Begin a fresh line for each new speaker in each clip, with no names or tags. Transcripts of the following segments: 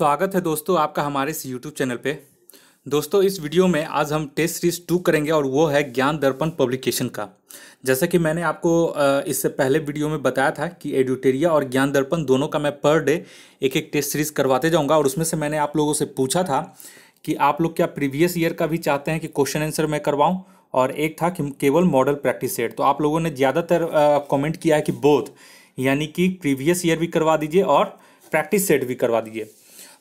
स्वागत है दोस्तों आपका हमारे इस यूट्यूब चैनल पे दोस्तों इस वीडियो में आज हम टेस्ट सीरीज टू करेंगे और वो है ज्ञान दर्पण पब्लिकेशन का जैसा कि मैंने आपको इससे पहले वीडियो में बताया था कि एडिटेरिया और ज्ञान दर्पण दोनों का मैं पर डे एक एक टेस्ट सीरीज करवाते जाऊंगा और उसमें से मैंने आप लोगों से पूछा था कि आप लोग क्या प्रीवियस ईयर का भी चाहते हैं कि क्वेश्चन आंसर मैं करवाऊँ और एक था कि केवल मॉडल प्रैक्टिस सेट तो आप लोगों ने ज़्यादातर कॉमेंट किया है कि बोध यानी कि प्रीवियस ईयर भी करवा दीजिए और प्रैक्टिस सेट भी करवा दीजिए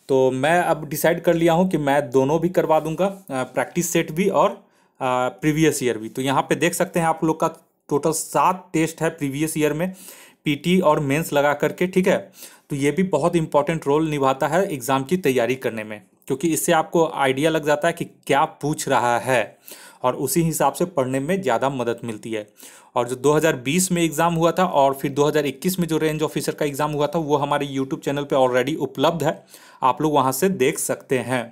तो मैं अब डिसाइड कर लिया हूँ कि मैं दोनों भी करवा दूंगा प्रैक्टिस सेट भी और प्रीवियस ईयर भी तो यहाँ पे देख सकते हैं आप लोग का टोटल सात टेस्ट है प्रीवियस ईयर में पीटी और मेंस लगा करके ठीक है तो ये भी बहुत इंपॉर्टेंट रोल निभाता है एग्ज़ाम की तैयारी करने में क्योंकि इससे आपको आइडिया लग जाता है कि क्या पूछ रहा है और उसी हिसाब से पढ़ने में ज़्यादा मदद मिलती है और जो 2020 में एग्ज़ाम हुआ था और फिर 2021 में जो रेंज ऑफिसर का एग्ज़ाम हुआ था वो हमारे यूट्यूब चैनल पर ऑलरेडी उपलब्ध है आप लोग वहाँ से देख सकते हैं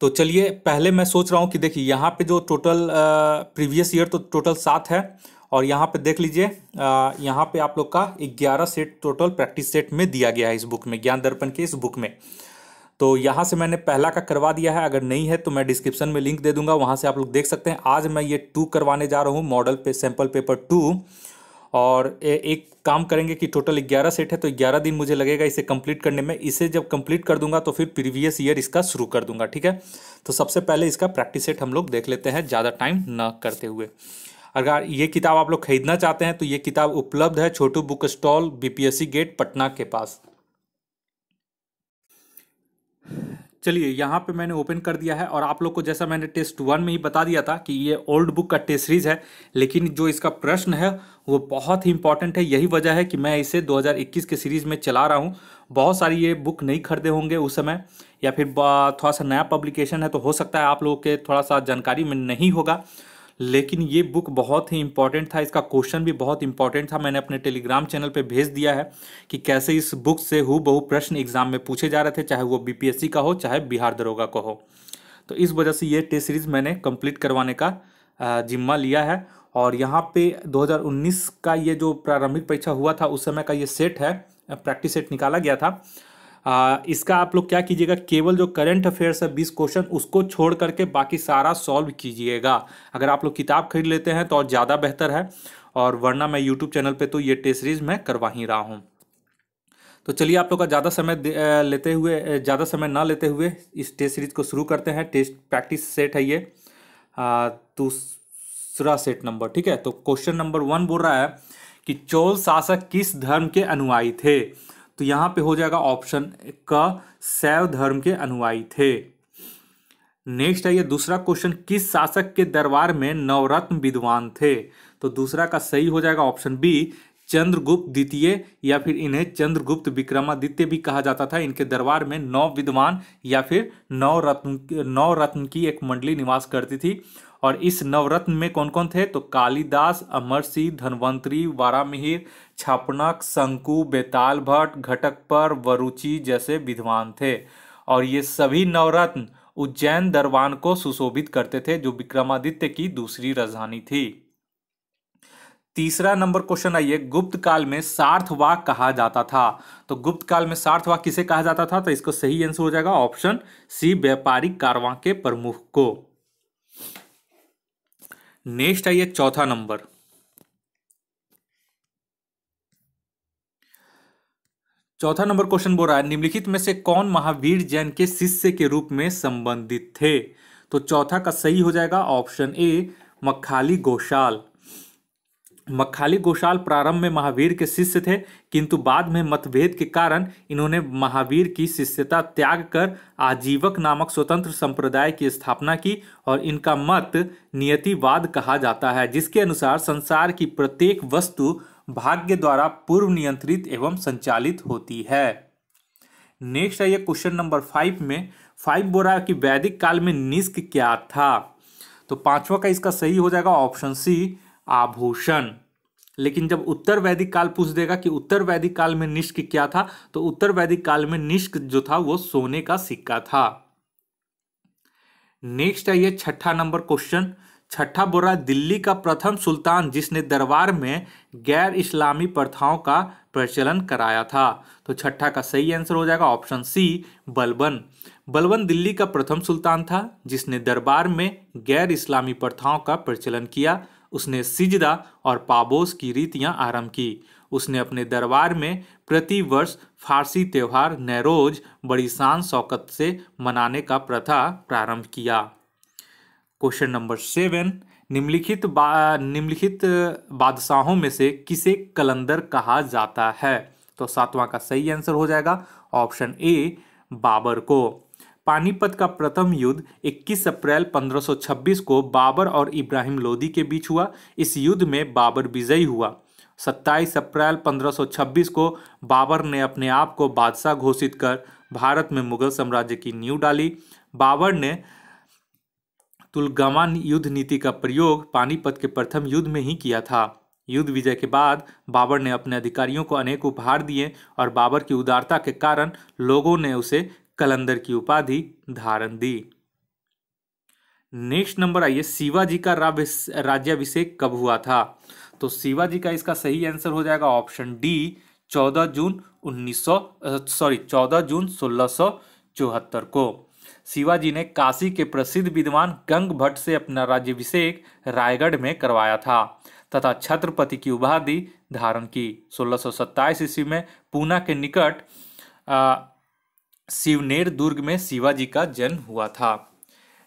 तो चलिए पहले मैं सोच रहा हूँ कि देखिए यहाँ पे जो टोटल प्रीवियस ईयर तो टोटल सात है और यहाँ पे देख लीजिए यहाँ पे आप लोग का ग्यारह सेट टोटल प्रैक्टिस सेट में दिया गया है इस बुक में ज्ञान दर्पण के इस बुक में तो यहाँ से मैंने पहला का करवा दिया है अगर नहीं है तो मैं डिस्क्रिप्शन में लिंक दे दूंगा वहाँ से आप लोग देख सकते हैं आज मैं ये टू करवाने जा रहा हूँ मॉडल पे सैम्पल पेपर टू और एक काम करेंगे कि टोटल 11 सेट है तो 11 दिन मुझे लगेगा इसे कंप्लीट करने में इसे जब कंप्लीट कर दूंगा तो फिर प्रीवियस ईयर इसका शुरू कर दूंगा ठीक है तो सबसे पहले इसका प्रैक्टिस सेट हम लोग देख लेते हैं ज़्यादा टाइम ना करते हुए अगर ये किताब आप लोग खरीदना चाहते हैं तो ये किताब उपलब्ध है Chhotu book stall BPSC gate Patna के पास चलिए यहाँ पे मैंने ओपन कर दिया है और आप लोग को जैसा मैंने टेस्ट वन में ही बता दिया था कि ये ओल्ड बुक का टेस्ट सीरीज है लेकिन जो इसका प्रश्न है वो बहुत ही इंपॉर्टेंट है यही वजह है कि मैं इसे 2021 के सीरीज़ में चला रहा हूँ बहुत सारी ये बुक नहीं खरीदे होंगे उस समय या फिर थोड़ा सा नया पब्लिकेशन है तो हो सकता है आप लोगों के थोड़ा सा जानकारी में नहीं होगा लेकिन ये बुक बहुत ही इंपॉर्टेंट था इसका क्वेश्चन भी बहुत इंपॉर्टेंट था मैंने अपने टेलीग्राम चैनल पे भेज दिया है कि कैसे इस बुक से हु बहु प्रश्न एग्जाम में पूछे जा रहे थे चाहे वो बीपीएससी का हो चाहे बिहार दरोगा का हो तो इस वजह से ये टेस्ट सीरीज़ मैंने कंप्लीट करवाने का जिम्मा लिया है और यहाँ पे 2019 का ये जो प्रारंभिक परीक्षा हुआ था उस समय का ये सेट है प्रैक्टिस सेट निकाला गया था आ, इसका आप लोग क्या कीजिएगा केवल जो करंट अफेयर्स है बीस क्वेश्चन उसको छोड़ करके बाकी सारा सॉल्व कीजिएगा अगर आप लोग किताब खरीद लेते हैं तो और ज़्यादा बेहतर है और वरना मैं यूट्यूब चैनल पर तो ये टेस्ट सीरीज मैं करवा ही रहा हूँ तो चलिए आप लोग का ज़्यादा समय लेते हुए ज़्यादा समय ना लेते हुए इस टेस्ट सीरीज को शुरू करते हैं टेस्ट प्रैक्टिस सेट है ये दूसरा सेट नंबर ठीक है तो क्वेश्चन नंबर वन बोल रहा है कि चोल शासक किस धर्म के अनुयायी थे तो यहाँ पे हो जाएगा ऑप्शन क सैव धर्म के अनुयायी थे नेक्स्ट आइए दूसरा क्वेश्चन किस शासक के दरबार में नवरत्न विद्वान थे तो दूसरा का सही हो जाएगा ऑप्शन बी चंद्रगुप्त द्वितीय या फिर इन्हें चंद्रगुप्त विक्रमादित्य भी कहा जाता था इनके दरबार में नौ विद्वान या फिर नौ रत्न नौ रत्न की एक मंडली निवास करती थी और इस नवरत्न में कौन कौन थे तो कालिदास अमर सिंह धनवंतरी वारामिहिर छपनक शंकु बेताल भट्ट घटकपर वरुचि जैसे विद्वान थे और ये सभी नवरत्न उज्जैन दरबान को सुशोभित करते थे जो विक्रमादित्य की दूसरी राजधानी थी तीसरा नंबर क्वेश्चन आइए गुप्त काल में सार्थवाक कहा जाता था तो गुप्त काल में सार्थवाक किसे कहा जाता था तो इसको सही आंसर हो जाएगा ऑप्शन सी व्यापारिक कारवां के प्रमुख को नेक्स्ट आइए चौथा नंबर चौथा नंबर क्वेश्चन बोल रहा है निम्नलिखित में से कौन महावीर जैन के शिष्य के रूप में संबंधित थे तो चौथा का सही हो जाएगा ऑप्शन ए मखाली गोशाल मक्खाली गोशाल प्रारंभ में महावीर के शिष्य थे किंतु बाद में मतभेद के कारण इन्होंने महावीर की शिष्यता त्याग कर आजीवक नामक स्वतंत्र संप्रदाय की स्थापना की और इनका मत नियतिवाद कहा जाता है जिसके अनुसार संसार की प्रत्येक वस्तु भाग्य द्वारा पूर्व नियंत्रित एवं संचालित होती है नेक्स्ट आइए क्वेश्चन नंबर फाइव में फाइव बोरा की वैदिक काल में निष्क क्या था तो पांचवा का इसका सही हो जाएगा ऑप्शन सी आभूषण लेकिन जब उत्तर वैदिक काल पूछ देगा कि उत्तर वैदिक काल में निष्क क्या था तो उत्तर वैदिक काल में निष्क जो था वो सोने का सिक्का था नेक्स्ट है ये छठा नंबर क्वेश्चन छठा बोरा दिल्ली का प्रथम सुल्तान जिसने दरबार में गैर इस्लामी प्रथाओं का प्रचलन कराया था तो छठा का सही आंसर हो जाएगा ऑप्शन सी बलबन बलबन दिल्ली का प्रथम सुल्तान था जिसने दरबार में गैर इस्लामी प्रथाओं का प्रचलन किया उसने सिजदा और पाबोस की रीतियां आरंभ की उसने अपने दरबार में प्रति वर्ष फारसी त्यौहार नैरोज बड़ी शान शौकत से मनाने का प्रथा प्रारंभ किया क्वेश्चन नंबर सेवन निम्नलिखित बा निम्नलिखित बादशाहों में से किसे कलंदर कहा जाता है तो सातवां का सही आंसर हो जाएगा ऑप्शन ए बाबर को पानीपत का प्रथम युद्ध 21 अप्रैल 1526 को बाबर और इब्राहिम लोदी के बीच हुआ इस युद्ध में बाबर विजयी हुआ 27 अप्रैल 1526 को बाबर ने अपने आप को बादशाह घोषित कर भारत में मुगल साम्राज्य की नींव डाली बाबर ने तुलगमान युद्ध नीति का प्रयोग पानीपत के प्रथम युद्ध में ही किया था युद्ध विजय के बाद बाबर ने अपने अधिकारियों को अनेक उपहार दिए और बाबर की उदारता के कारण लोगों ने उसे कलंदर की उपाधि धारण दी नेक्स्ट नंबर आइए शिवाजी का राज्याभिषेक कब हुआ था तो शिवाजी का इसका सही आंसर हो जाएगा ऑप्शन डी चौदह जून उन्नीस सॉरी चौदह जून सोलह चौहत्तर को शिवाजी ने काशी के प्रसिद्ध विद्वान गंग भट्ट से अपना राज्यभिषेक रायगढ़ में करवाया था तथा छत्रपति की उपाधि धारण की सोलह ईस्वी में पूना के निकट शिवनेर दुर्ग में शिवाजी का जन्म हुआ था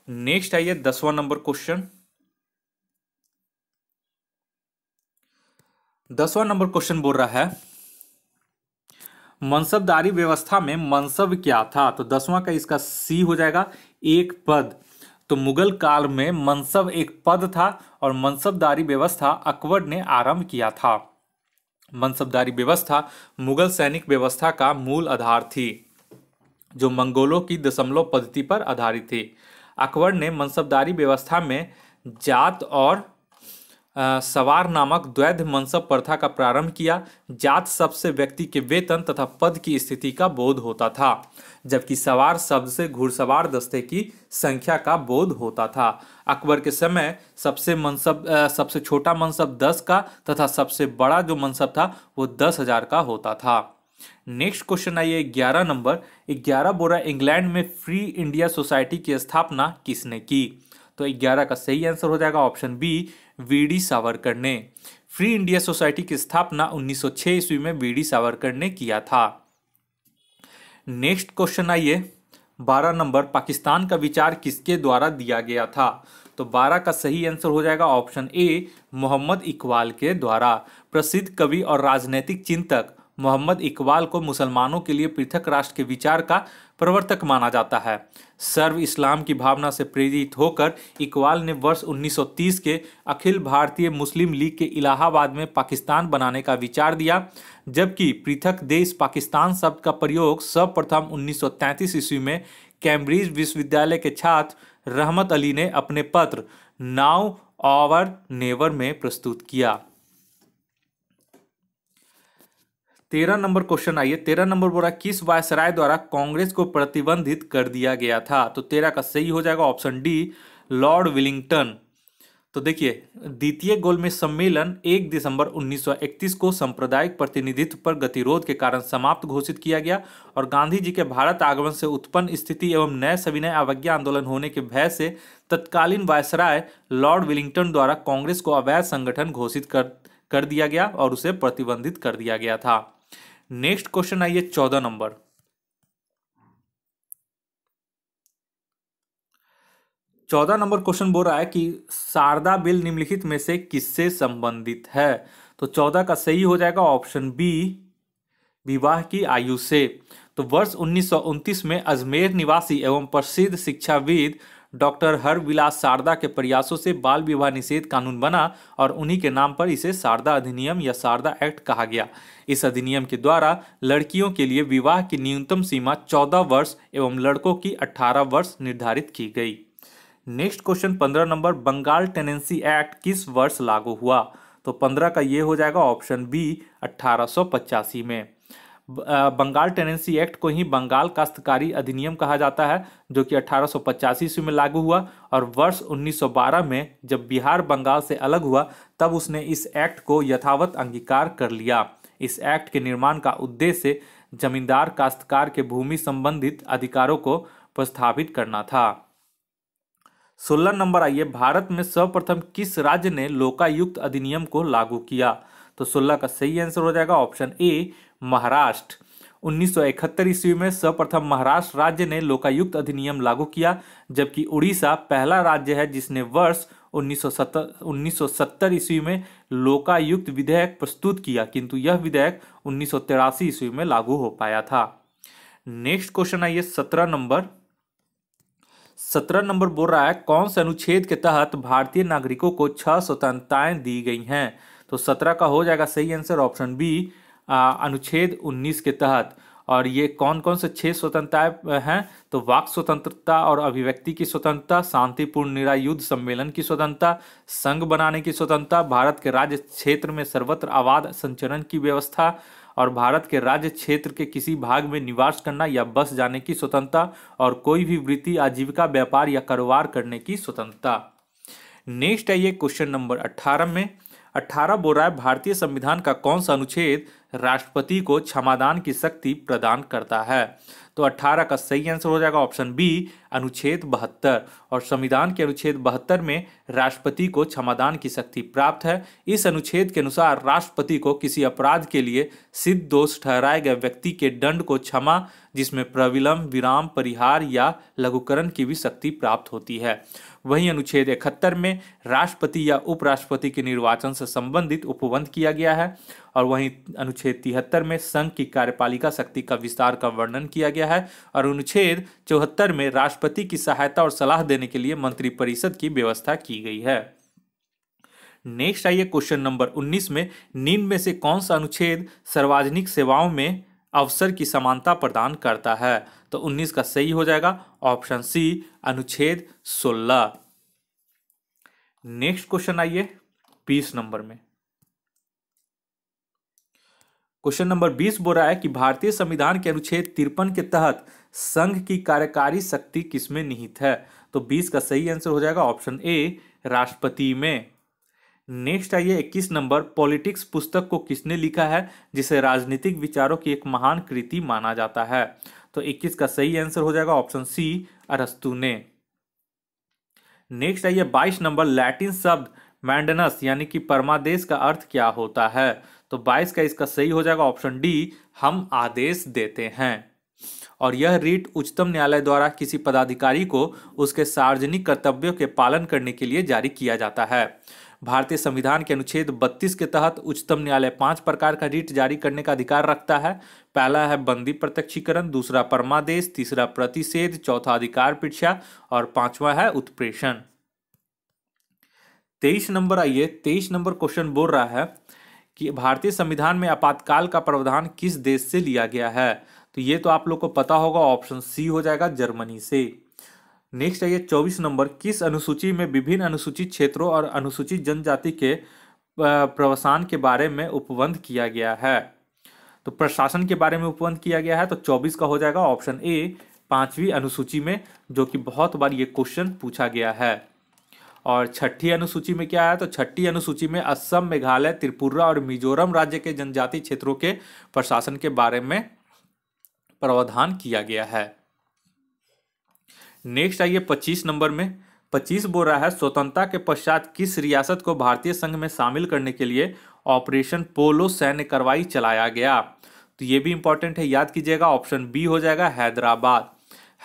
नेक्स्ट आइए दसवां नंबर क्वेश्चन दसवां नंबर क्वेश्चन बोल रहा है मनसबदारी व्यवस्था में मनसब क्या था तो दसवां का इसका सी हो जाएगा एक पद तो मुगल काल में मनसब एक पद था और मनसबदारी व्यवस्था अकबर ने आरंभ किया था मनसबदारी व्यवस्था मुगल सैनिक व्यवस्था का मूल आधार थी जो मंगोलों की दशमलव पद्धति पर आधारित थी अकबर ने मनसबदारी व्यवस्था में जात और सवार नामक द्वैध मनसब प्रथा का प्रारंभ किया जात शब्द से व्यक्ति के वेतन तथा पद की स्थिति का बोध होता था जबकि सवार शब्द से घुड़सवार दस्ते की संख्या का बोध होता था अकबर के समय सबसे मनसब सबसे छोटा मनसब दस का तथा सबसे बड़ा जो मनसब था वो दस हजार का होता था नेक्स्ट क्वेश्चन आइए ग्यारह नंबर ग्यारह बोरा इंग्लैंड में फ्री इंडिया सोसाइटी की स्थापना किसने की तो ग्यारह का सही आंसर हो जाएगा option B V D Savarkar ने फ्री इंडिया सोसाइटी की स्थापना 1906 ईस्वी में वी डी सावरकर ने किया था नेक्स्ट क्वेश्चन आइए बारह नंबर पाकिस्तान का विचार किसके द्वारा दिया गया था तो बारह का सही आंसर हो जाएगा ऑप्शन ए मोहम्मद इकबाल के द्वारा प्रसिद्ध कवि और राजनीतिक चिंतक मोहम्मद इकबाल को मुसलमानों के लिए पृथक राष्ट्र के विचार का प्रवर्तक माना जाता है सर्व इस्लाम की भावना से प्रेरित होकर इकबाल ने वर्ष 1930 के अखिल भारतीय मुस्लिम लीग के इलाहाबाद में पाकिस्तान बनाने का विचार दिया जबकि पृथक देश पाकिस्तान शब्द का प्रयोग सर्वप्रथम 1933 ईस्वी में कैम्ब्रिज विश्वविद्यालय के छात्र रहमत अली ने अपने पत्र नाउ आवर नेवर में प्रस्तुत किया तेरह नंबर क्वेश्चन आइए तेरह नंबर बोला किस वायसराय द्वारा कांग्रेस को प्रतिबंधित कर दिया गया था तो तेरह का सही हो जाएगा ऑप्शन डी लॉर्ड विलिंगटन तो देखिए द्वितीय गोलमेज सम्मेलन 1 दिसंबर 1931 को सांप्रदायिक प्रतिनिधित्व पर गतिरोध के कारण समाप्त घोषित किया गया और गांधी जी के भारत आगमन से उत्पन्न स्थिति एवं नए सविनय अवज्ञा आंदोलन होने के भय से तत्कालीन वायसराय लॉर्ड विलिंगटन द्वारा कांग्रेस को अवैध संगठन घोषित कर कर दिया गया और उसे प्रतिबंधित कर दिया गया था नेक्स्ट क्वेश्चन आइए चौदह नंबर चौदह नंबर क्वेश्चन बोल रहा है कि शारदा बिल निम्नलिखित में से किससे संबंधित है तो चौदह का सही हो जाएगा ऑप्शन बी विवाह की आयु से तो वर्ष उन्नीस में अजमेर निवासी एवं प्रसिद्ध शिक्षाविद डॉक्टर हर विलास शारदा के प्रयासों से बाल विवाह निषेध कानून बना और उन्हीं के नाम पर इसे शारदा अधिनियम या शारदा एक्ट कहा गया इस अधिनियम के द्वारा लड़कियों के लिए विवाह की न्यूनतम सीमा 14 वर्ष एवं लड़कों की 18 वर्ष निर्धारित की गई नेक्स्ट क्वेश्चन पंद्रह नंबर बंगाल टेनेंसी एक्ट किस वर्ष लागू हुआ तो पंद्रह का ये हो जाएगा ऑप्शन बी अट्ठारह में बंगाल टेनेंसी एक्ट को ही बंगाल काश्तकारी अधिनियम कहा जाता है जो कि अठारह ईस्वी में लागू हुआ और वर्ष 1912 में जब बिहार बंगाल से अलग हुआ तब उसने इस एक्ट को यथावत अंगीकार कर लिया इस एक्ट के निर्माण का उद्देश्य जमींदार काश्तकार के भूमि संबंधित अधिकारों को प्रस्थापित करना था सोलह नंबर आइए भारत में सर्वप्रथम किस राज्य ने लोकायुक्त अधिनियम को लागू किया तो सोलह का सही आंसर हो जाएगा ऑप्शन ए महाराष्ट्र 1971 ईस्वी में सर्वप्रथम महाराष्ट्र राज्य ने लोकायुक्त अधिनियम लागू किया जबकि उड़ीसा पहला राज्य है जिसने वर्ष 1970 ईस्वी में लोकायुक्त विधेयक प्रस्तुत किया किंतु यह विधेयक उन्नीस ईस्वी में लागू हो पाया था नेक्स्ट क्वेश्चन आइए सत्रह नंबर सत्रह नंबर बोल रहा है कौन से अनुच्छेद के तहत भारतीय नागरिकों को छह स्वतंत्रताएं दी गई हैं तो सत्रह का हो जाएगा सही आंसर ऑप्शन बी अनुच्छेद 19 के तहत और ये कौन कौन से छह स्वतंत्रताएं हैं तो वाक स्वतंत्रता और अभिव्यक्ति की स्वतंत्रता शांतिपूर्ण निरायुद्ध सम्मेलन की स्वतंत्रता संघ बनाने की स्वतंत्रता भारत के राज्य क्षेत्र में सर्वत्र आवाद संचरण की व्यवस्था और भारत के राज्य क्षेत्र के किसी भाग में निवास करना या बस जाने की स्वतंत्रता और कोई भी वृत्ति आजीविका व्यापार या कारोबार करने की स्वतंत्रता नेक्स्ट है ये क्वेश्चन नंबर अट्ठारह में अठारह बोल रहा है भारतीय संविधान का कौन सा अनुच्छेद राष्ट्रपति को क्षमादान की शक्ति प्रदान करता है तो 18 का सही आंसर हो जाएगा ऑप्शन बी अनुच्छेद बहत्तर और संविधान के अनुच्छेद बहत्तर में राष्ट्रपति को क्षमादान की शक्ति प्राप्त है इस अनुच्छेद के अनुसार राष्ट्रपति को किसी अपराध के लिए सिद्ध दोष ठहराए गए व्यक्ति के दंड को क्षमा जिसमें प्रविलंब विराम परिहार या लघुकरण की भी शक्ति प्राप्त होती है वहीं अनुच्छेद इकहत्तर में राष्ट्रपति या उपराष्ट्रपति के निर्वाचन से संबंधित उपबंध किया गया है और वहीं अनुच्छेद तिहत्तर में संघ की कार्यपालिका शक्ति का विस्तार का वर्णन किया गया है और अनुच्छेद चौहत्तर में राष्ट्रपति की सहायता और सलाह देने के लिए मंत्रिपरिषद की व्यवस्था की गई है नेक्स्ट आइए क्वेश्चन नंबर 19 में निम्न में से कौन सा अनुच्छेद सार्वजनिक सेवाओं में अवसर की समानता प्रदान करता है तो 19 का सही हो जाएगा ऑप्शन सी अनुच्छेद 16 नेक्स्ट क्वेश्चन आइए 20 नंबर में क्वेश्चन नंबर 20 बोल रहा है कि भारतीय संविधान के अनुच्छेद तिरपन के तहत संघ की कार्यकारी शक्ति किसमें निहित है तो 20 का सही आंसर हो जाएगा ऑप्शन ए राष्ट्रपति में नेक्स्ट आइए 21 नंबर पॉलिटिक्स पुस्तक को किसने लिखा है जिसे राजनीतिक विचारों की एक महान कृति माना जाता है तो 21 का सही आंसर हो जाएगा ऑप्शन सी अरस्तु ने नेक्स्ट आइए 22 नंबर लैटिन शब्द मैंडनस यानी कि परमादेश का अर्थ क्या होता है तो 22 का इसका सही हो जाएगा ऑप्शन डी हम आदेश देते हैं और यह रीट उच्चतम न्यायालय द्वारा किसी पदाधिकारी को उसके सार्वजनिक कर्तव्यों के पालन करने के लिए जारी किया जाता है भारतीय संविधान के अनुच्छेद 32 के तहत उच्चतम न्यायालय पांच प्रकार का रिट जारी करने का अधिकार रखता है पहला है बंदी प्रत्यक्षीकरण दूसरा परमादेश तीसरा प्रतिषेध चौथा अधिकार परीक्षा और पांचवा है उत्प्रेषण तेईस नंबर आइए तेईस नंबर क्वेश्चन बोल रहा है कि भारतीय संविधान में आपातकाल का प्रावधान किस देश से लिया गया है तो ये तो आप लोग को पता होगा ऑप्शन सी हो जाएगा जर्मनी से नेक्स्ट आइए चौबीस नंबर किस अनुसूची में विभिन्न अनुसूचित क्षेत्रों और अनुसूचित जनजाति के प्रवसान के बारे में उपबंध किया गया है तो प्रशासन के बारे में उपबंध किया गया है तो चौबीस का हो जाएगा ऑप्शन ए पांचवी अनुसूची में जो कि बहुत बार ये क्वेश्चन पूछा गया है और छठी अनुसूची में क्या है तो छठी अनुसूची में असम मेघालय त्रिपुरा और मिजोरम राज्य के जनजाति क्षेत्रों के प्रशासन के बारे में प्रावधान किया गया है नेक्स्ट आइए पच्चीस नंबर में पच्चीस बोल रहा है स्वतंत्रता के पश्चात किस रियासत को भारतीय संघ में शामिल करने के लिए ऑपरेशन पोलो सैन्य कार्रवाई चलाया गया तो ये भी इंपॉर्टेंट है याद कीजिएगा ऑप्शन बी हो जाएगा हैदराबाद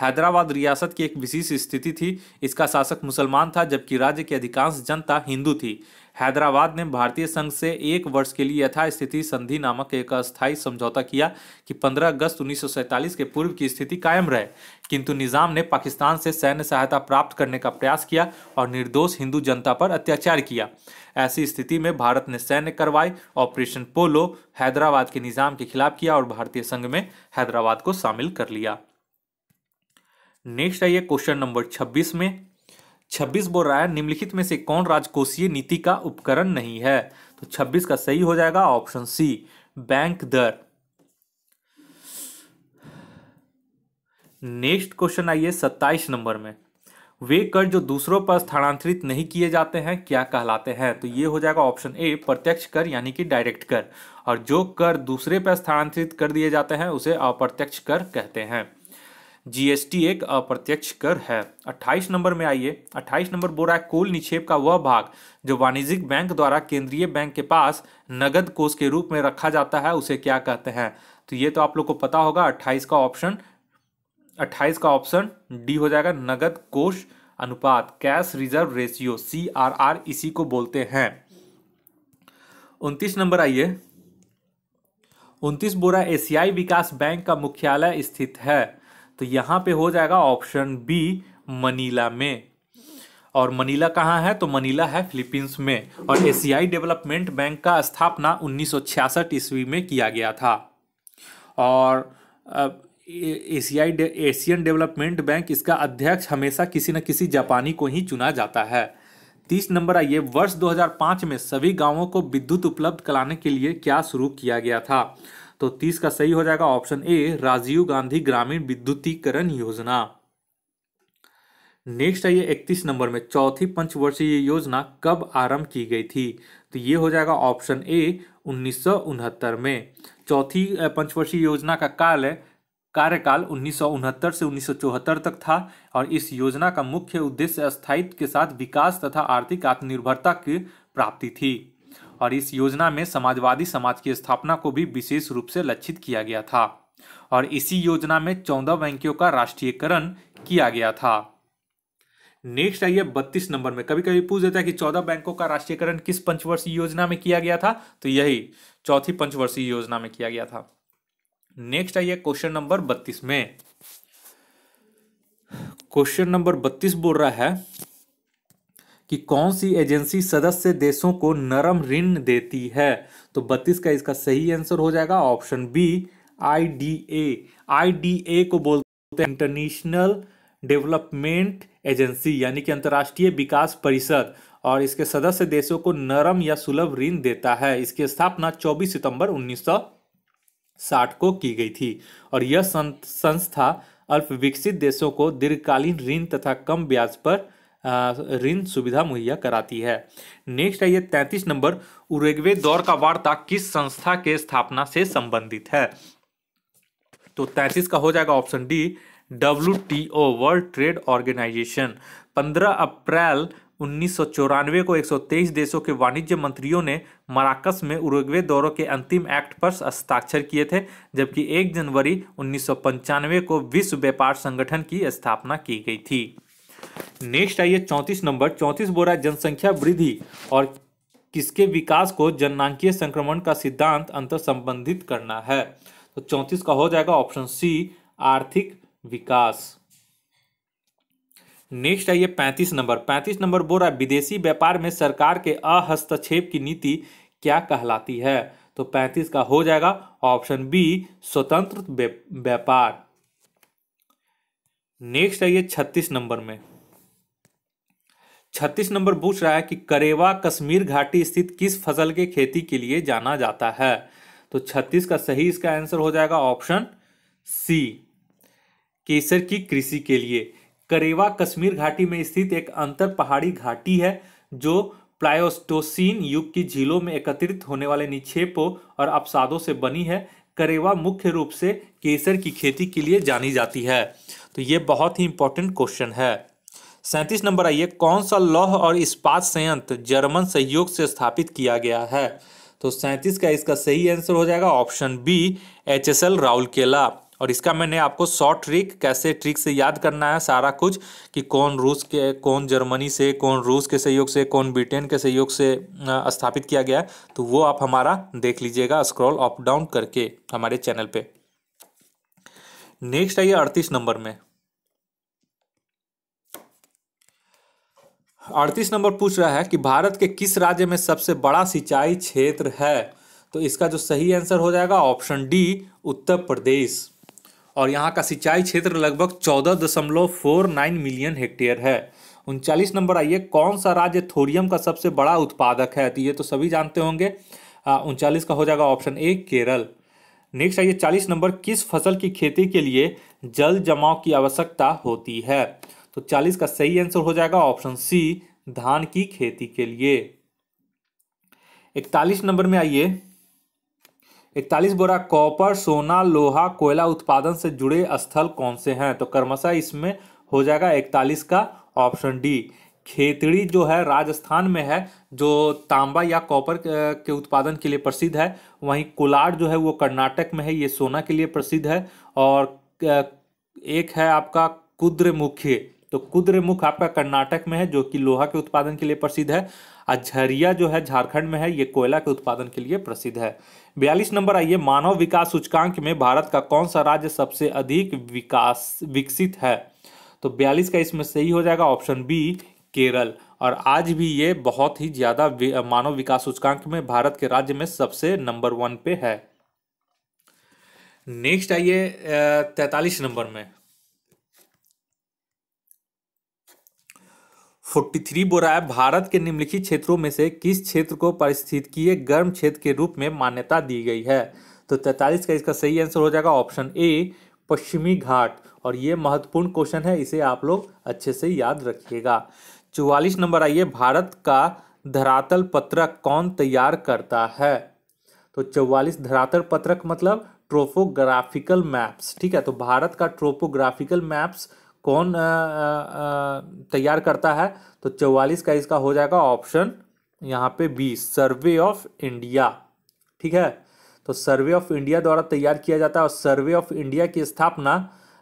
हैदराबाद रियासत की एक विशेष स्थिति थी इसका शासक मुसलमान था जबकि राज्य की अधिकांश जनता हिंदू थी हैदराबाद ने भारतीय संघ से एक वर्ष के लिए यथास्थिति संधि नामक एक अस्थायी समझौता किया कि 15 अगस्त उन्नीस के पूर्व की स्थिति कायम रहे किंतु निजाम ने पाकिस्तान से सैन्य सहायता प्राप्त करने का प्रयास किया और निर्दोष हिंदू जनता पर अत्याचार किया ऐसी स्थिति में भारत ने सैन्य कार्रवाई ऑपरेशन पोलो हैदराबाद के निजाम के खिलाफ किया और भारतीय संघ में हैदराबाद को शामिल कर लिया नेक्स्ट आइए क्वेश्चन नंबर 26 में छब्बीस बोल रहा है निम्नलिखित में से कौन राजकोषीय नीति का उपकरण नहीं है तो छब्बीस का सही हो जाएगा ऑप्शन सी बैंक दर नेक्स्ट क्वेश्चन आइए सत्ताईस नंबर में वे कर जो दूसरों पर स्थानांतरित नहीं किए जाते हैं क्या कहलाते हैं तो ये हो जाएगा ऑप्शन ए प्रत्यक्ष कर यानी कि डायरेक्ट कर और जो कर दूसरे पर स्थानांतरित कर दिए जाते हैं उसे अप्रत्यक्ष कर कहते हैं जीएसटी एक अप्रत्यक्ष कर है 28 नंबर में आइए 28 नंबर बोल रहा है कुल निक्षेप का वह भाग जो वाणिज्यिक बैंक द्वारा केंद्रीय बैंक के पास नगद कोष के रूप में रखा जाता है उसे क्या कहते हैं तो ये तो आप लोग को पता होगा 28 का ऑप्शन 28 का ऑप्शन डी हो जाएगा नगद कोष अनुपात cash reserve ratio C R R इसी को बोलते हैं उनतीस नंबर आइए उनतीस बोरा एशियाई विकास बैंक का मुख्यालय स्थित है तो यहाँ पे हो जाएगा ऑप्शन बी मनीला में और मनीला कहाँ है तो मनीला है फिलीपींस में और एशियाई डेवलपमेंट बैंक का स्थापना 1966 ईस्वी में किया गया था और एशियाई एशियन डेवलपमेंट बैंक इसका अध्यक्ष हमेशा किसी न किसी जापानी को ही चुना जाता है तीस नंबर आइए वर्ष 2005 में सभी गांवों को विद्युत उपलब्ध कराने के लिए क्या शुरू किया गया था तो तीस का सही हो जाएगा ऑप्शन ए राजीव गांधी ग्रामीण विद्युतीकरण योजना नेक्स्ट आइए इकतीस नंबर में चौथी पंचवर्षीय योजना कब आरंभ की गई थी तो ये हो जाएगा ऑप्शन ए उन्नीस में चौथी पंचवर्षीय योजना का काल है कार्यकाल उन्नीस से उन्नीस तक था और इस योजना का मुख्य उद्देश्य स्थायित्व के साथ विकास तथा आर्थिक आत्मनिर्भरता की प्राप्ति थी और इस योजना में समाजवादी समाज की स्थापना को भी विशेष रूप से लक्षित किया गया था और इसी योजना में चौदह बैंकों का राष्ट्रीयकरण किया गया था नेक्स्ट आइए बत्तीस नंबर में कभी कभी पूछ देता है कि चौदह बैंकों का राष्ट्रीयकरण किस पंचवर्षीय योजना में किया गया था तो यही चौथी पंचवर्षीय योजना में किया गया था नेक्स्ट आइए क्वेश्चन नंबर बत्तीस में क्वेश्चन नंबर बत्तीस बोल रहा है कि कौन सी एजेंसी सदस्य देशों को नरम ऋण देती है तो बत्तीस का इसका सही आंसर हो जाएगा ऑप्शन बी आईडीए आईडीए को बोलते हैं इंटरनेशनल डेवलपमेंट एजेंसी यानी कि अंतर्राष्ट्रीय विकास परिषद और इसके सदस्य देशों को नरम या सुलभ ऋण देता है इसकी स्थापना 24 सितंबर 1960 को की गई थी और यह संस्था अल्प विकसित देशों को दीर्घकालीन ऋण तथा कम ब्याज पर ऋण सुविधा मुहैया कराती है नेक्स्ट है ये तैंतीस नंबर उरेग्वे दौर का वार्ता किस संस्था के स्थापना से संबंधित है तो तैंतीस का हो जाएगा option D W T O world trade organisation पंद्रह अप्रैल उन्नीस को तेईस देशों के वाणिज्य मंत्रियों ने मराकस में उरुग्वे दौरों के अंतिम एक्ट पर हस्ताक्षर किए थे जबकि एक जनवरी उन्नीस सौ पंचानवे को विश्व व्यापार संगठन की स्थापना की गई थी नेक्स्ट आइए चौंतीस नंबर चौंतीस बोरा जनसंख्या वृद्धि और किसके विकास को जननांकीय संक्रमण का सिद्धांत अंतर संबंधित करना है तो चौंतीस का हो जाएगा ऑप्शन सी आर्थिक विकास नेक्स्ट आइए पैंतीस नंबर पैंतीस नंबर बोरा विदेशी व्यापार में सरकार के अहस्तक्षेप की नीति क्या कहलाती है तो पैंतीस का हो जाएगा ऑप्शन बी स्वतंत्र व्यापार नेक्स्ट आइए छत्तीस नंबर में छत्तीस नंबर पूछ रहा है कि करेवा कश्मीर घाटी स्थित किस फसल के खेती के लिए जाना जाता है तो छत्तीस का सही इसका आंसर हो जाएगा ऑप्शन सी केसर की कृषि के लिए करेवा कश्मीर घाटी में स्थित एक अंतर पहाड़ी घाटी है जो प्लायोस्टोसिन युग की झीलों में एकत्रित होने वाले निक्षेपों और अपसादों से बनी है करेवा मुख्य रूप से केसर की खेती के लिए जानी जाती है तो ये बहुत ही इंपॉर्टेंट क्वेश्चन है सैंतीस नंबर आइए कौन सा लौह और इस्पात संयंत्र जर्मन सहयोग से स्थापित किया गया है तो सैंतीस का इसका सही आंसर हो जाएगा option B H S L केला और इसका मैंने आपको शॉर्ट ट्रिक कैसे ट्रिक से याद करना है सारा कुछ कि कौन रूस के कौन जर्मनी से कौन रूस के सहयोग से कौन ब्रिटेन के सहयोग से स्थापित किया गया तो वो आप हमारा देख लीजिएगा स्क्रॉल अप डाउन करके हमारे चैनल पे नेक्स्ट आइए अड़तीस नंबर में अड़तीस नंबर पूछ रहा है कि भारत के किस राज्य में सबसे बड़ा सिंचाई क्षेत्र है तो इसका जो सही आंसर हो जाएगा ऑप्शन डी उत्तर प्रदेश और यहाँ का सिंचाई क्षेत्र लगभग चौदह दशमलव फोर नाइन मिलियन हेक्टेयर है उनचालीस नंबर आइए कौन सा राज्य थोरियम का सबसे बड़ा उत्पादक है तो ये तो सभी जानते होंगे उनचालीस का हो जाएगा ऑप्शन ए केरल नेक्स्ट आइए चालीस नंबर किस फसल की खेती के लिए जल जमाव की आवश्यकता होती है तो चालीस का सही आंसर हो जाएगा ऑप्शन सी धान की खेती के लिए इकतालीस नंबर में आइए इकतालीस बोरा कॉपर सोना लोहा कोयला उत्पादन से जुड़े स्थल कौन से हैं तो कर्मशा इसमें हो जाएगा इकतालीस का ऑप्शन डी खेतड़ी जो है राजस्थान में है जो तांबा या कॉपर के उत्पादन के लिए प्रसिद्ध है वहीं कोलाड जो है वो कर्नाटक में है ये सोना के लिए प्रसिद्ध है और एक है आपका कुद्रमुखी तो कुद्रमुख आपका कर्नाटक में है जो कि लोहा के उत्पादन के लिए प्रसिद्ध है अझरिया जो है झारखंड में है ये कोयला के उत्पादन के लिए प्रसिद्ध है बयालीस नंबर आइए मानव विकास सूचकांक में भारत का कौन सा राज्य सबसे अधिक विकास विकसित है तो बयालीस का इसमें सही हो जाएगा ऑप्शन बी केरल और आज भी ये बहुत ही ज़्यादा मानव विकास सूचकांक में भारत के राज्य में सबसे नंबर वन पे है नेक्स्ट आइए तैतालीस नंबर में 43 बोरा है भारत के निम्नलिखित क्षेत्रों में से किस क्षेत्र को परिस्थितीय गर्म क्षेत्र के रूप में मान्यता दी गई है तो 43 का इसका सही आंसर हो जाएगा ऑप्शन ए पश्चिमी घाट और ये महत्वपूर्ण क्वेश्चन है इसे आप लोग अच्छे से याद रखिएगा चौवालीस नंबर आइए भारत का धरातल पत्रक कौन तैयार करता है तो चौवालीस धरातल पत्रक मतलब ट्रोफोग्राफिकल मैप्स ठीक है तो भारत का ट्रोफोग्राफिकल मैप्स कौन तैयार करता है तो चौवालीस का इसका हो जाएगा ऑप्शन यहाँ पे बी सर्वे ऑफ इंडिया ठीक है तो सर्वे ऑफ इंडिया द्वारा तैयार किया जाता है और सर्वे ऑफ इंडिया की स्थापना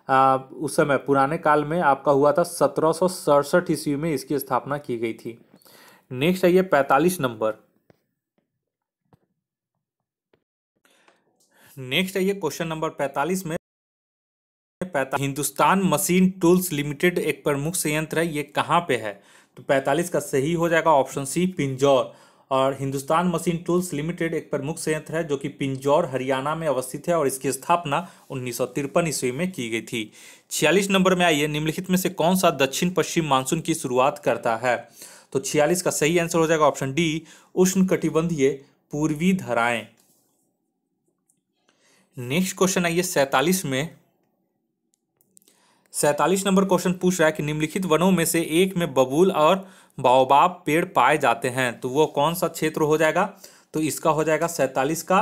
आ, उस समय पुराने काल में आपका हुआ था सत्रह ईस्वी में इसकी स्थापना की गई थी नेक्स्ट आइए पैंतालीस नंबर नेक्स्ट आइए क्वेश्चन नंबर पैंतालीस में हिंदुस्तान मशीन टूल्स लिमिटेड एक प्रमुख संयंत्र है ये कहाँ पे है तो 45 का सही हो जाएगा ऑप्शन सी पिंजौर और हिंदुस्तान मशीन टूल्स लिमिटेड एक प्रमुख संयंत्र है जो कि पिंजौर हरियाणा में अवस्थित है और इसकी स्थापना उन्नीस ईस्वी में की गई थी छियालीस नंबर में आइए निम्नलिखित में से कौन सा दक्षिण पश्चिम मानसून की शुरुआत करता है तो छियालीस का सही आंसर हो जाएगा ऑप्शन डी उष्ण कटिबंधीय पूर्वी धराएं नेक्स्ट क्वेश्चन आइए सैतालीस में सैंतालीस नंबर क्वेश्चन पूछ रहा है कि निम्नलिखित वनों में से एक में बबूल और बाओबाब पेड़ पाए जाते हैं तो वो कौन सा क्षेत्र हो जाएगा तो इसका हो जाएगा सैंतालीस का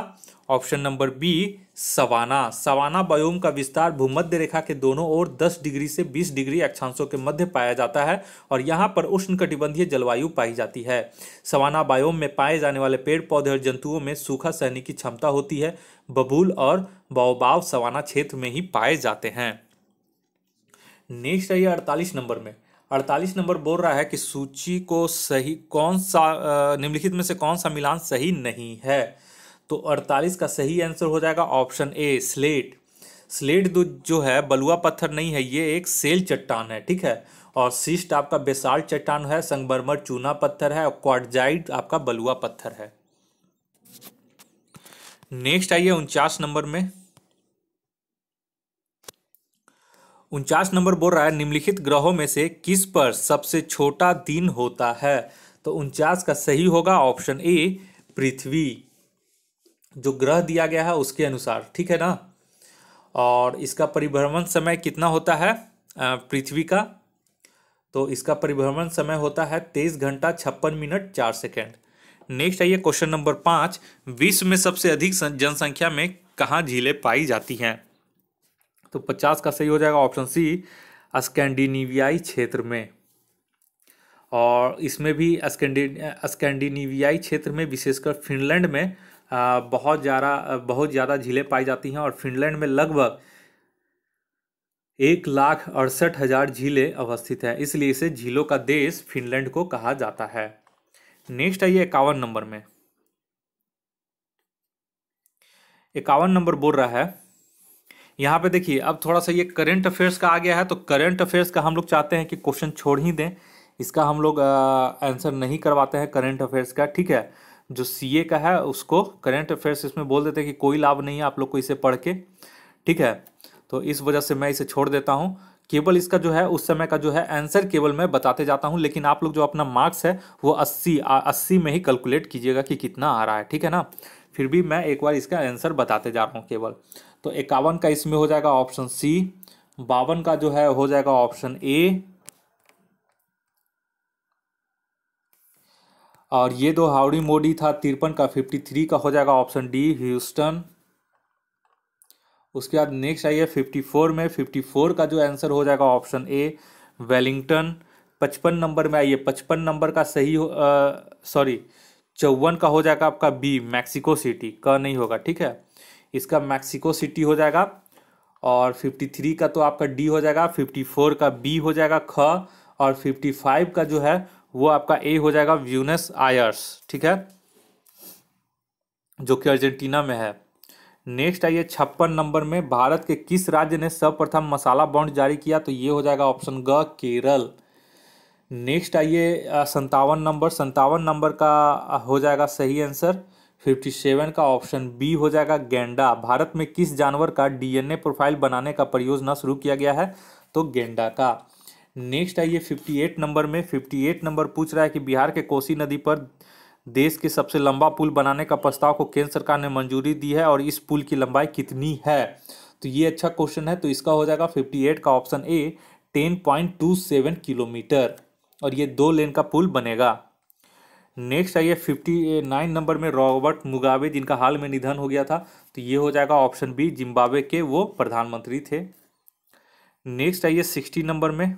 option number B savanna savanna biome का विस्तार भूमध्य रेखा के दोनों ओर 10 डिग्री से 20 डिग्री अक्षांशों के मध्य पाया जाता है और यहाँ पर उष्णकटिबंधीय जलवायु पाई जाती है सवाना बायोम में पाए जाने वाले पेड़ पौधे और जंतुओं में सूखा सहने की क्षमता होती है बबूल और बाओबाव सवाना क्षेत्र में ही पाए जाते हैं नेक्स्ट आइए अड़तालीस नंबर में अड़तालीस नंबर बोल रहा है कि सूची को सही कौन सा निम्नलिखित में से कौन सा मिलान सही नहीं है तो अड़तालीस का सही आंसर हो जाएगा ऑप्शन ए स्लेट स्लेट जो है बलुआ पत्थर नहीं है ये एक सेल चट्टान है ठीक है और सिस्ट आपका बेसाल चट्टान है संगमरमर चूना पत्थर है और क्वाडजाइड आपका बलुआ पत्थर है नेक्स्ट आइए उनचास नंबर में उनचास नंबर बोल रहा है निम्नलिखित ग्रहों में से किस पर सबसे छोटा दिन होता है तो उनचास का सही होगा ऑप्शन ए पृथ्वी जो ग्रह दिया गया है उसके अनुसार ठीक है ना और इसका परिभ्रमण समय कितना होता है पृथ्वी का तो इसका परिभ्रमण समय होता है तेईस घंटा छप्पन मिनट चार सेकेंड नेक्स्ट आइए क्वेश्चन नंबर पाँच विश्व में सबसे अधिक जनसंख्या में कहाँ झीलें पाई जाती हैं तो पचास का सही हो जाएगा ऑप्शन सी स्कैंडिनेवियाई क्षेत्र में और इसमें भी स्कैंडिनेवियाई क्षेत्र में विशेषकर फिनलैंड में बहुत ज़्यादा बहुत ज़्यादा झीलें पाई जाती हैं और फिनलैंड में लगभग एक लाख अड़सठ हज़ार झीलें अवस्थित हैं इसलिए इसे झीलों का देश फिनलैंड को कहा जाता है नेक्स्ट आइए इक्यावन नंबर में इक्यावन नंबर बोल रहा है यहाँ पे देखिए अब थोड़ा सा ये करेंट अफेयर्स का आ गया है तो करेंट अफेयर्स का हम लोग चाहते हैं कि क्वेश्चन छोड़ ही दें इसका हम लोग आंसर नहीं करवाते हैं करेंट अफेयर्स का ठीक है जो सी का है उसको करेंट अफेयर्स इसमें बोल देते हैं कि कोई लाभ नहीं है आप लोग को इसे पढ़ के ठीक है तो इस वजह से मैं इसे छोड़ देता हूँ केवल इसका जो है उस समय का जो है आंसर केवल मैं बताते जाता हूँ लेकिन आप लोग जो अपना मार्क्स है वो अस्सी अस्सी में ही कैलकुलेट कीजिएगा कि कितना आ रहा है ठीक है ना फिर भी मैं एक बार इसका आंसर बताते जा रहा हूँ केवल तो इक्यावन का इसमें हो जाएगा ऑप्शन सी बावन का जो है हो जाएगा ऑप्शन ए और ये दो हाउडी मोडी था तिरपन का फिफ्टी थ्री का हो जाएगा ऑप्शन डी ह्यूस्टन उसके बाद नेक्स्ट आइए फिफ्टी फोर में फिफ्टी फोर का जो आंसर हो जाएगा ऑप्शन ए वेलिंगटन पचपन नंबर में आइए पचपन नंबर का सही सॉरी चौवन का हो जाएगा आपका बी मैक्सिको सिटी का नहीं होगा ठीक है इसका मैक्सिको सिटी हो जाएगा और 53 का तो आपका डी हो जाएगा 54 का बी हो जाएगा ख और 55 का जो है वो आपका ए हो जाएगा व्यूनस आयर्स ठीक है जो कि अर्जेंटीना में है नेक्स्ट आइए छप्पन नंबर में भारत के किस राज्य ने सर्वप्रथम मसाला बॉन्ड जारी किया तो ये हो जाएगा ऑप्शन ग केरल नेक्स्ट आइए संतावन नंबर संतावन नंबर का हो जाएगा सही आंसर फिफ्टी सेवन का ऑप्शन बी हो जाएगा गेंडा भारत में किस जानवर का डीएनए प्रोफाइल बनाने का परियोजना शुरू किया गया है तो गेंडा का नेक्स्ट आइए 58 नंबर में 58 नंबर पूछ रहा है कि बिहार के कोसी नदी पर देश के सबसे लंबा पुल बनाने का प्रस्ताव को केंद्र सरकार ने मंजूरी दी है और इस पुल की लंबाई कितनी है तो ये अच्छा क्वेश्चन है तो इसका हो जाएगा एट का ऑप्शन ए सेवन किलोमीटर और ये दो लेन का पुल बनेगा नेक्स्ट आइए फिफ्टी नाइन नंबर में रॉबर्ट मुगाबे जिनका हाल में निधन हो गया था तो ये हो जाएगा ऑप्शन बी जिम्बाब्वे के वो प्रधानमंत्री थे नेक्स्ट आइए सिक्सटी नंबर में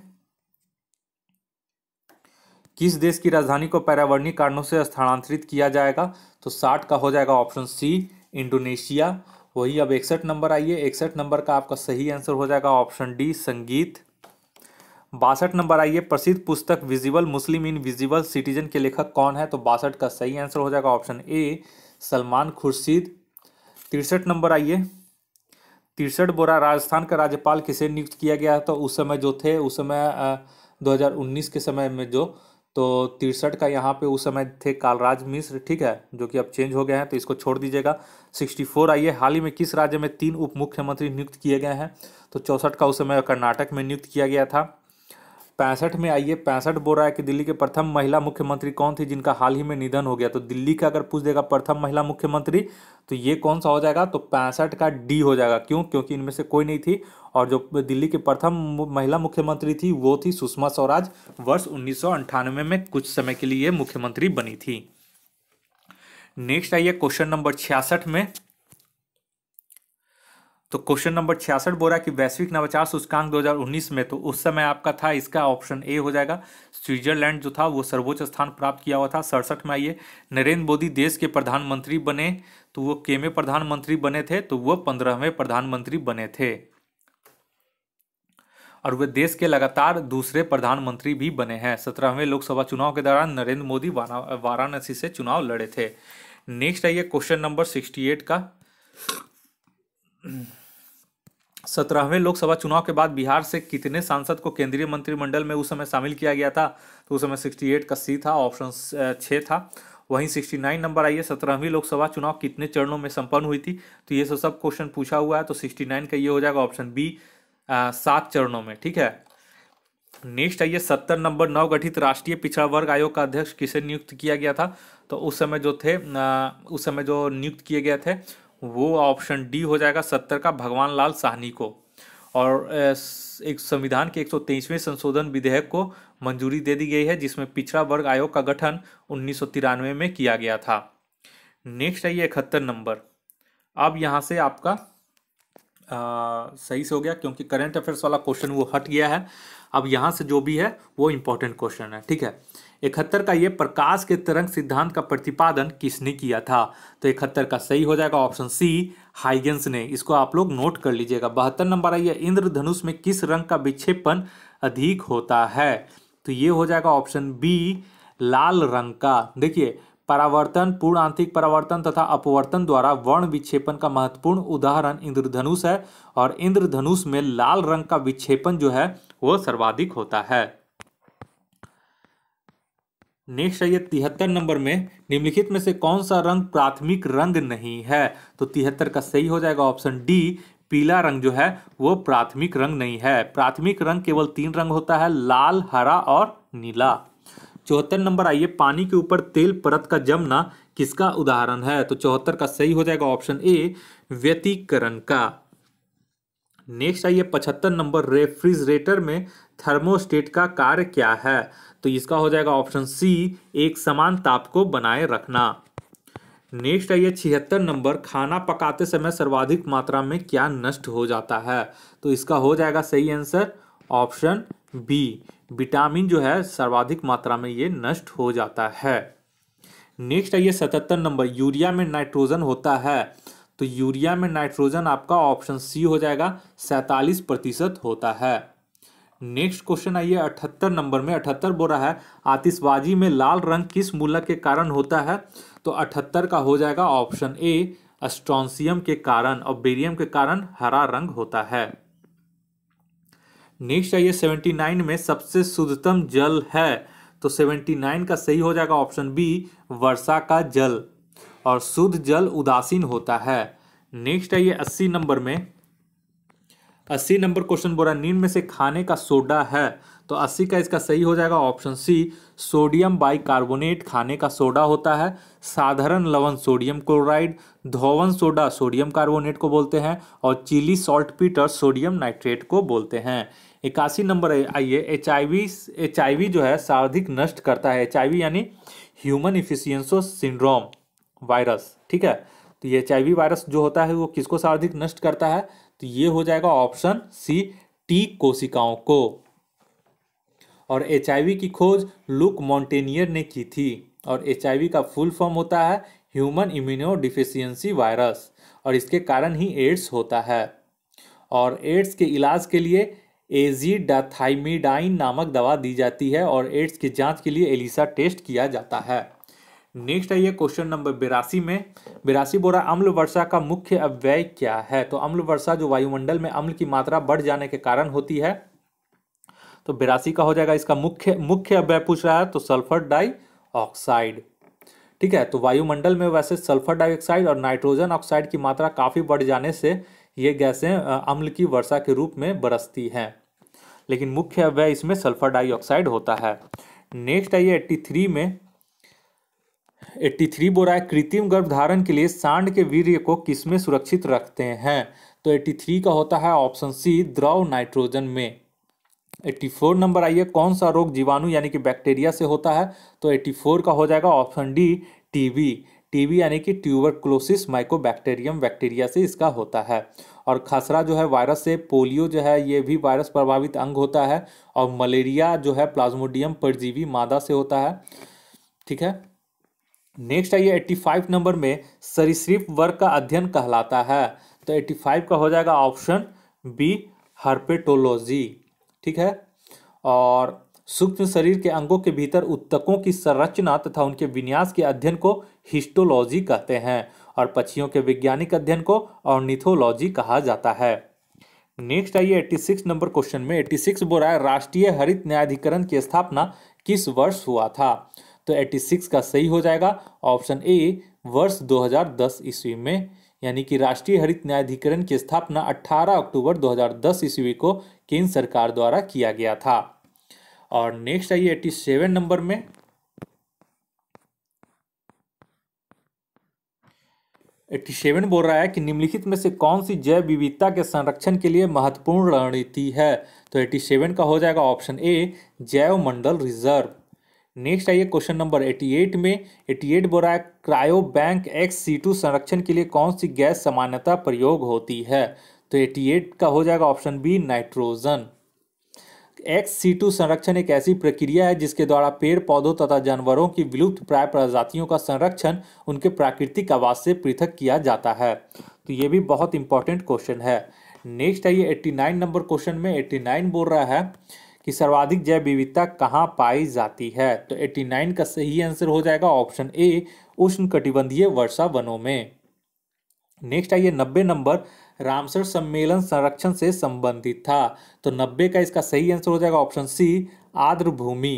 किस देश की राजधानी को पर्यावरणीय कारणों से स्थानांतरित किया जाएगा तो साठ का हो जाएगा ऑप्शन सी इंडोनेशिया वही अब इकसठ नंबर आइए इकसठ नंबर का आपका सही आंसर हो जाएगा ऑप्शन डी संगीत बासठ नंबर आइए प्रसिद्ध पुस्तक visible Muslim invisible citizen के लेखक कौन है तो बासठ का सही आंसर हो जाएगा ऑप्शन ए सलमान खुर्शीद तिरसठ नंबर आइए तिरसठ बोरा राजस्थान का राज्यपाल किसे नियुक्त किया गया तो उस समय जो थे उस समय दो हज़ार उन्नीस के समय में जो तो तिरसठ का यहाँ पे उस समय थे कालराज मिश्र ठीक है जो कि अब चेंज हो गए हैं तो इसको छोड़ दीजिएगा सिक्सटी फोर आइए हाल ही में किस राज्य में तीन उप मुख्यमंत्री नियुक्त किए गए हैं तो चौंसठ का उस समय कर्नाटक में नियुक्त किया गया था पैंसठ में आइए पैंसठ बोल रहा है कि दिल्ली के प्रथम महिला मुख्यमंत्री कौन थी जिनका हाल ही में निधन हो गया तो दिल्ली का अगर पूछ देगा प्रथम महिला मुख्यमंत्री तो ये कौन सा हो जाएगा तो पैंसठ का डी हो जाएगा क्यों क्योंकि इनमें से कोई नहीं थी और जो दिल्ली के प्रथम महिला मुख्यमंत्री थी वो थी सुषमा स्वराज वर्ष उन्नीस में कुछ समय के लिए मुख्यमंत्री बनी थी नेक्स्ट आइए क्वेश्चन नंबर छियासठ में तो क्वेश्चन नंबर छियासठ है कि वैश्विक नवाचार सूचकांक 2019 में तो उस समय आपका था इसका ऑप्शन ए हो जाएगा स्विट्जरलैंड जो था वो सर्वोच्च स्थान प्राप्त किया हुआ था सड़सठ में आइए नरेंद्र मोदी देश के प्रधानमंत्री बने तो वो के में प्रधानमंत्री बने थे तो वो पंद्रहवें प्रधानमंत्री बने थे और वे देश के लगातार दूसरे प्रधानमंत्री भी बने हैं सत्रहवें लोकसभा चुनाव के दौरान नरेंद्र मोदी वाराणसी से चुनाव लड़े थे नेक्स्ट आइए क्वेश्चन नंबर सिक्सटी एट का सत्रहवें लोकसभा चुनाव के बाद बिहार से कितने सांसद को केंद्रीय मंत्रिमंडल में उस समय शामिल किया गया था तो उस समय 68 का सी था ऑप्शन छः था वहीं 69 नंबर आइए सत्रहवीं लोकसभा चुनाव कितने चरणों में संपन्न हुई थी तो ये सब सब क्वेश्चन पूछा हुआ है तो 69 का ये हो जाएगा ऑप्शन बी सात चरणों में ठीक है नेक्स्ट आइए सत्तर नंबर नवगठित राष्ट्रीय पिछड़ा वर्ग आयोग का अध्यक्ष किसे नियुक्त किया गया था तो उस समय जो थे उस समय जो नियुक्त किए गए थे वो ऑप्शन डी हो जाएगा सत्तर का भगवान लाल साहनी को और एक संविधान के 123वें संशोधन विधेयक को मंजूरी दे दी गई है जिसमें पिछड़ा वर्ग आयोग का गठन उन्नीस में किया गया था नेक्स्ट है ये इकहत्तर नंबर अब यहाँ से आपका आ, सही से हो गया क्योंकि करंट अफेयर्स वाला क्वेश्चन वो हट गया है अब यहाँ से जो भी है वो इम्पोर्टेंट क्वेश्चन है ठीक है इकहत्तर का ये प्रकाश के तरंग सिद्धांत का प्रतिपादन किसने किया था तो इकहत्तर का सही हो जाएगा ऑप्शन सी हाइगेंस ने इसको आप लोग नोट कर लीजिएगा बहत्तर नंबर आइए इंद्रधनुष में किस रंग का विक्षेपण अधिक होता है तो ये हो जाएगा ऑप्शन बी लाल रंग का देखिए परावर्तन पूर्ण आंतरिक परावर्तन तथा अपवर्तन द्वारा वर्ण विक्षेपण का महत्वपूर्ण उदाहरण इंद्रधनुष है और इंद्रधनुष में लाल रंग का विक्षेपण जो है वो सर्वाधिक होता है नेक्स्ट आइए तिहत्तर नंबर में निम्नलिखित में से कौन सा रंग प्राथमिक रंग नहीं है तो तिहत्तर का सही हो जाएगा ऑप्शन डी पीला रंग जो है वो प्राथमिक रंग नहीं है प्राथमिक रंग केवल तीन रंग होता है लाल हरा और नीला चौहत्तर नंबर आइए पानी के ऊपर तेल परत का जमना किसका उदाहरण है तो चौहत्तर का सही हो जाएगा ऑप्शन ए व्यतीकरण का नेक्स्ट आइए पचहत्तर नंबर रेफ्रिजरेटर में थर्मोस्टेट का कार्य क्या है तो इसका हो जाएगा ऑप्शन सी एक समान ताप को बनाए रखना नेक्स्ट आइए छिहत्तर नंबर खाना पकाते समय सर्वाधिक मात्रा में क्या नष्ट हो जाता है तो इसका हो जाएगा सही आंसर ऑप्शन बी विटामिन जो है सर्वाधिक मात्रा में ये नष्ट हो जाता है नेक्स्ट आइए सतहत्तर नंबर यूरिया में नाइट्रोजन होता है तो यूरिया में नाइट्रोजन आपका ऑप्शन सी हो जाएगा सैंतालीस प्रतिशत होता है नेक्स्ट क्वेश्चन आइए अठहत्तर नंबर में अठहत्तर बोल रहा है आतिशबाजी में लाल रंग किस मूलक के कारण होता है तो अठहत्तर का हो जाएगा ऑप्शन ए अस्ट्रॉन्सियम के कारण और बेरियम के कारण हरा रंग होता है नेक्स्ट आइए सेवेंटी नाइन में सबसे शुद्धतम जल है तो सेवेंटी नाइन का सही हो जाएगा ऑप्शन बी वर्षा का जल और शुद्ध जल उदासीन होता है नेक्स्ट आइए अस्सी नंबर में अस्सी नंबर क्वेश्चन बोला नींद में से खाने का सोडा है तो अस्सी का इसका सही हो जाएगा ऑप्शन सी सोडियम बाइकार्बोनेट खाने का सोडा होता है साधारण लवण सोडियम क्लोराइड धोवन सोडा सोडियम कार्बोनेट को बोलते हैं और Chile saltpetre sodium nitrate को बोलते हैं इक्यासी नंबर आइए एच आई जो है सर्वाधिक नष्ट करता है एच यानी ह्यूमन इफिशियंसो सिंड्रोम वायरस ठीक है तो ये एच वायरस जो होता है वो किसको सर्वाधिक नष्ट करता है तो ये हो जाएगा ऑप्शन सी टी कोशिकाओं को और एच की खोज लुक मॉन्टेनियर ने की थी और एच का फुल फॉर्म होता है ह्यूमन इम्यूनो डिफिशियंसी वायरस और इसके कारण ही एड्स होता है और एड्स के इलाज के लिए एजीडाथाइमिडाइन नामक दवा दी जाती है और एड्स की जांच के लिए एलिसा टेस्ट किया जाता है नेक्स्ट आइए क्वेश्चन नंबर बिरासी में बिरासी बोरा अम्ल वर्षा का मुख्य अव्यय क्या है तो अम्ल वर्षा जो वायुमंडल में अम्ल की मात्रा बढ़ जाने के कारण होती है तो बिरासी का हो जाएगा इसका मुख्य मुख्य अव्यय पूछ रहा है तो सल्फर डाई ऑक्साइड ठीक है तो वायुमंडल में वैसे सल्फर डाइऑक्साइड और नाइट्रोजन ऑक्साइड की मात्रा काफ़ी बढ़ जाने से ये गैसें अम्ल की वर्षा के रूप में बरसती हैं लेकिन मुख्य अव्यय इसमें सल्फर डाइऑक्साइड होता है नेक्स्ट आइए एट्टी थ्री में 83 बोरा है कृत्रिम गर्भधारण के लिए सांड के वीर्य को किसमें सुरक्षित रखते हैं तो 83 का होता है ऑप्शन सी द्रव नाइट्रोजन में 84 नंबर आइए कौन सा रोग जीवाणु यानी कि बैक्टीरिया से होता है तो 84 का हो जाएगा ऑप्शन डी टीबी टीबी यानी कि ट्यूबरक्लोसिस माइकोबैक्टेरियम बैक्टीरिया से इसका होता है और खसरा जो है वायरस से पोलियो जो है ये भी वायरस प्रभावित अंग होता है और मलेरिया जो है प्लाज्मोडियम परजीवी मादा से होता है ठीक है नेक्स्ट आइए 85 नंबर में सरिश्रीफ वर्ग का अध्ययन कहलाता है तो 85 का हो जाएगा ऑप्शन बी हर्पेटोलॉजी ठीक है और सूक्ष्म शरीर के अंगों के भीतर उत्तकों की संरचना तथा उनके विन्यास के अध्ययन को हिस्टोलॉजी कहते हैं और पक्षियों के वैज्ञानिक अध्ययन को और कहा जाता है नेक्स्ट आइए 86 नंबर क्वेश्चन में 86 सिक्स बोरा राष्ट्रीय हरित न्यायाधिकरण की स्थापना किस वर्ष हुआ था तो 86 का सही हो जाएगा ऑप्शन ए वर्ष 2010 ईस्वी में यानी कि राष्ट्रीय हरित न्यायाधिकरण की स्थापना 18 अक्टूबर 2010 ईस्वी को केंद्र सरकार द्वारा किया गया था और नेक्स्ट आइए 87 नंबर में एट्टी सेवन बोल रहा है कि निम्नलिखित में से कौन सी जैव विविधता के संरक्षण के लिए महत्वपूर्ण रणनीति है तो एट्टी सेवन का हो जाएगा ऑप्शन ए जैव मंडल रिजर्व नेक्स्ट आइए क्वेश्चन नंबर 88 में 88 एट बोरा cryo bank ex situ संरक्षण के लिए कौन सी गैस सामान्यता प्रयोग होती है तो 88 का हो जाएगा option B nitrogen ex situ संरक्षण एक ऐसी प्रक्रिया है जिसके द्वारा पेड़ पौधों तथा जानवरों की विलुप्त प्राय प्रजातियों का संरक्षण उनके प्राकृतिक आवास से पृथक किया जाता है तो ये भी बहुत इंपॉर्टेंट क्वेश्चन है नेक्स्ट आइए 89 नंबर क्वेश्चन में 89 बोल रहा है कि सर्वाधिक जैव विविधता कहाँ पाई जाती है तो 89 का सही आंसर हो जाएगा ऑप्शन ए उष्ण कटिबंधीय वर्षा वनों में नेक्स्ट आइए नब्बे नंबर रामसर सम्मेलन संरक्षण से संबंधित था तो नब्बे का इसका सही आंसर हो जाएगा ऑप्शन सी आर्द्र भूमि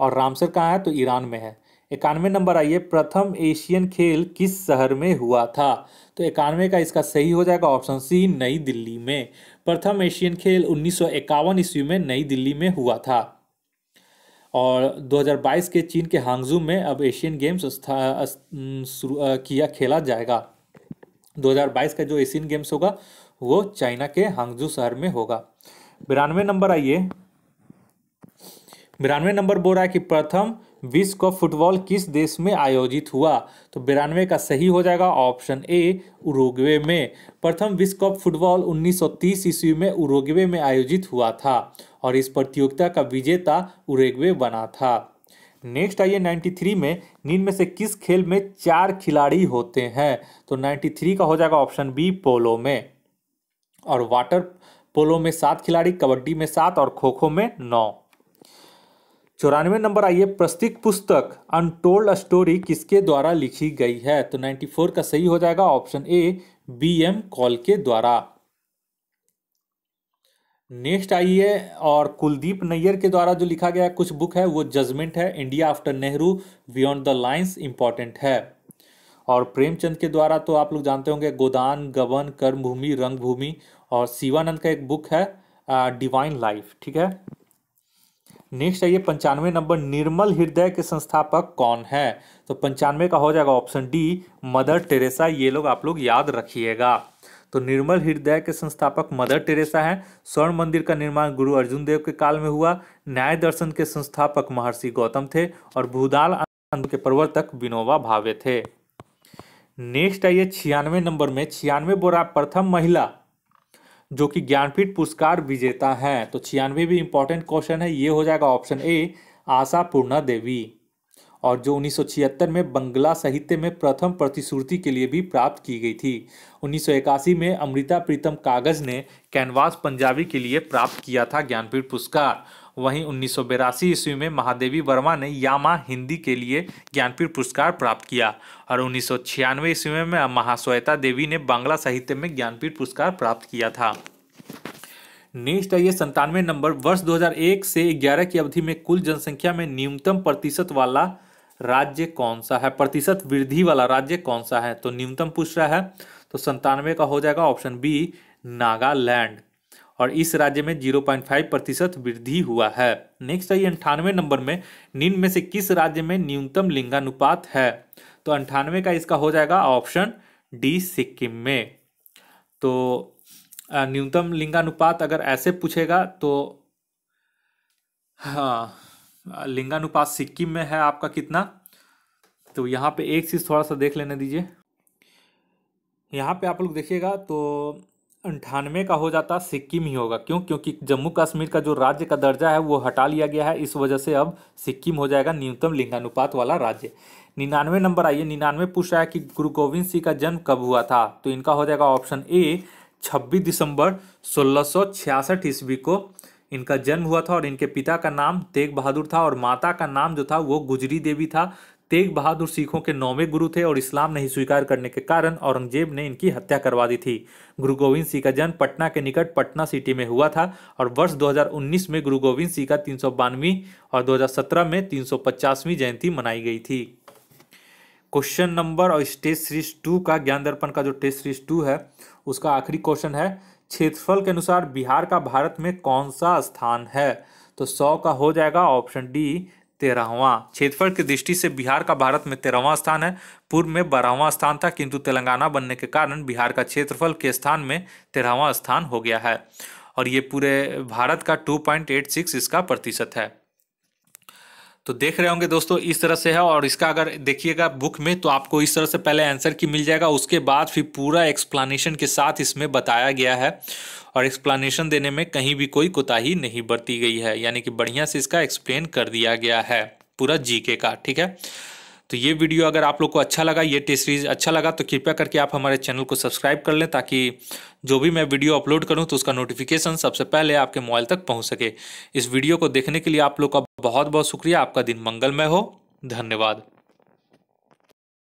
और रामसर कहाँ है तो ईरान में है इक्यानवे नंबर आइए प्रथम एशियन खेल किस शहर में हुआ था तो इक्यानवे का इसका सही हो जाएगा ऑप्शन सी नई दिल्ली में प्रथम एशियन खेल उन्नीस ईस्वी में नई दिल्ली में हुआ था और 2022 के चीन के हांगजू में अब एशियन गेम्स शुरू किया खेला जाएगा 2022 का जो एशियन गेम्स होगा वो चाइना के हांगजू शहर में होगा बिरानवे नंबर आइए बिरानवे नंबर बोल रहा है कि प्रथम विश्व कप फुटबॉल किस देश में आयोजित हुआ तो बिरानवे का सही हो जाएगा ऑप्शन ए उरुग्वे में प्रथम विश्व कप फुटबॉल 1930 ईस्वी में उरुग्वे में आयोजित हुआ था और इस प्रतियोगिता का विजेता उरुग्वे बना था नेक्स्ट आइए 93 में निम्न में से किस खेल में चार खिलाड़ी होते हैं तो 93 का हो जाएगा ऑप्शन बी पोलो में और वाटर पोलो में सात खिलाड़ी कबड्डी में सात और खो खो में नौ चौरानवे नंबर आइए प्रस्तिक पुस्तक अनटोल्ड स्टोरी किसके द्वारा लिखी गई है तो 94 का सही हो जाएगा option A B M Kaul के द्वारा नेक्स्ट आइए और कुलदीप नैयर के द्वारा जो लिखा गया कुछ बुक है वो जजमेंट है India after Nehru beyond the lines important है और प्रेमचंद के द्वारा तो आप लोग जानते होंगे गोदान गबन कर्मभूमि रंगभूमि और शिवानंद का एक बुक है डिवाइन लाइफ ठीक है नेक्स्ट आइए पंचानवे नंबर निर्मल हृदय के संस्थापक कौन है तो पंचानवे का हो जाएगा ऑप्शन डी मदर टेरेसा ये लोग आप लोग याद रखिएगा तो निर्मल हृदय के संस्थापक मदर टेरेसा हैं स्वर्ण मंदिर का निर्माण गुरु अर्जुन देव के काल में हुआ न्याय दर्शन के संस्थापक महर्षि गौतम थे और भूदाल के प्रवर्तक विनोबा भावे थे नेक्स्ट आइए छियानवे नंबर में छियानवे बोरा प्रथम महिला जो कि ज्ञानपीठ पुरस्कार विजेता हैं तो छियानवे भी इंपॉर्टेंट क्वेश्चन है ये हो जाएगा ऑप्शन ए आशा पूर्णा देवी और जो 1976 में बंगला साहित्य में प्रथम प्रतिश्रुति के लिए भी प्राप्त की गई थी 1981 में अमृता प्रीतम कागज ने कैनवास पंजाबी के लिए प्राप्त किया था ज्ञानपीठ पुरस्कार वहीं उन्नीस सौ ईस्वी में महादेवी वर्मा ने यामा हिंदी के लिए ज्ञानपीठ पुरस्कार प्राप्त किया और उन्नीस सौ ईस्वी में महाश्वेता देवी ने बांग्ला साहित्य में ज्ञानपीठ पुरस्कार प्राप्त किया था नेक्स्ट आइए संतानवे नंबर वर्ष 2001 से 11 की अवधि में कुल जनसंख्या में न्यूनतम प्रतिशत वाला राज्य कौन सा है प्रतिशत वृद्धि वाला राज्य कौन सा है तो न्यूनतम पूछ रहा है तो संतानवे का हो जाएगा ऑप्शन बी नागालैंड और इस राज्य में जीरो पॉइंट फाइव प्रतिशत वृद्धि हुआ है नेक्स्ट आइए अंठानवे नंबर में निम्न में से किस राज्य में न्यूनतम लिंगानुपात है तो अंठानवे का इसका हो जाएगा ऑप्शन डी सिक्किम में तो न्यूनतम लिंगानुपात अगर ऐसे पूछेगा तो हाँ लिंगानुपात सिक्किम में है आपका कितना तो यहाँ पे एक चीज़ थोड़ा सा देख लेने दीजिए यहाँ पे आप लोग देखिएगा तो अंठानवे का हो जाता सिक्किम ही होगा क्यों क्योंकि जम्मू कश्मीर का जो राज्य का दर्जा है वो हटा लिया गया है इस वजह से अब सिक्किम हो जाएगा न्यूनतम लिंगानुपात वाला राज्य निन्यानवे नंबर आइए निन्यानवे पूछा है कि गुरु गोविंद सिंह का जन्म कब हुआ था तो इनका हो जाएगा ऑप्शन ए 26 दिसंबर सोलह ईस्वी को इनका जन्म हुआ था और इनके पिता का नाम तेग बहादुर था और माता का नाम जो था वो गुजरी देवी था तेग बहादुर सिखों के नौवे गुरु थे और इस्लाम नहीं स्वीकार करने के कारण औरंगजेब ने इनकी हत्या करवा दी थी गुरु गोविंद सिंह का जन्म पटना के निकट पटना सिटी में हुआ था और वर्ष 2019 में गुरु गोविंद सिंह का तीन और 2017 में तीन जयंती मनाई गई थी क्वेश्चन नंबर और स्टेज सीरीज टू का ज्ञान दर्पण का जो टेस्ट सीरीज टू है उसका आखिरी क्वेश्चन है क्षेत्रफल के अनुसार बिहार का भारत में कौन सा स्थान है तो सौ का हो जाएगा ऑप्शन डी तेरहवा क्षेत्रफल की दृष्टि से बिहार का भारत में तेरहवां स्थान है पूर्व में बारहवां स्थान था किंतु तेलंगाना बनने के कारण बिहार का क्षेत्रफल के स्थान में तेरहवां स्थान हो गया है और ये पूरे भारत का 2.86 इसका प्रतिशत है तो देख रहे होंगे दोस्तों इस तरह से है और इसका अगर देखिएगा बुक में तो आपको इस तरह से पहले आंसर की मिल जाएगा उसके बाद फिर पूरा एक्सप्लानेशन के साथ इसमें बताया गया है और एक्सप्लानेशन देने में कहीं भी कोई कोताही नहीं बरती गई है यानी कि बढ़िया से इसका एक्सप्लेन कर दिया गया है पूरा जीके का ठीक है तो ये वीडियो अगर आप लोग को अच्छा लगा ये टेस्ट सीरीज अच्छा लगा तो कृपया करके आप हमारे चैनल को सब्सक्राइब कर लें ताकि जो भी मैं वीडियो अपलोड करूं तो उसका नोटिफिकेशन सबसे पहले आपके मोबाइल तक पहुंच सके इस वीडियो को देखने के लिए आप लोग का बहुत बहुत शुक्रिया आपका दिन मंगलमय हो धन्यवाद